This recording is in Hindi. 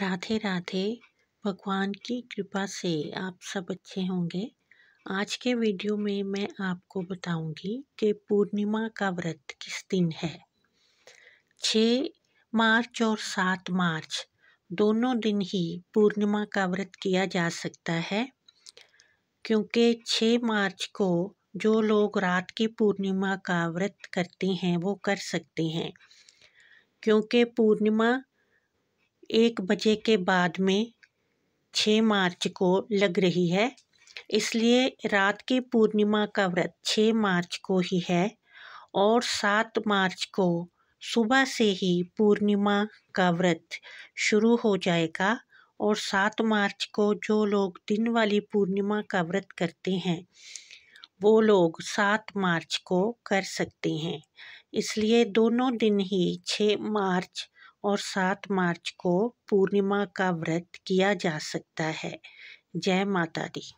राधे राधे भगवान की कृपा से आप सब अच्छे होंगे आज के वीडियो में मैं आपको बताऊंगी कि पूर्णिमा का व्रत किस दिन है 6 मार्च और 7 मार्च दोनों दिन ही पूर्णिमा का व्रत किया जा सकता है क्योंकि 6 मार्च को जो लोग रात की पूर्णिमा का व्रत करते हैं वो कर सकते हैं क्योंकि पूर्णिमा एक बजे के बाद में छः मार्च को लग रही है इसलिए रात की पूर्णिमा का व्रत छः मार्च को ही है और सात मार्च को सुबह से ही पूर्णिमा का व्रत शुरू हो जाएगा और सात मार्च को जो लोग दिन वाली पूर्णिमा का व्रत करते हैं वो लोग सात मार्च को कर सकते हैं इसलिए दोनों दिन ही छः मार्च और सात मार्च को पूर्णिमा का व्रत किया जा सकता है जय माता दी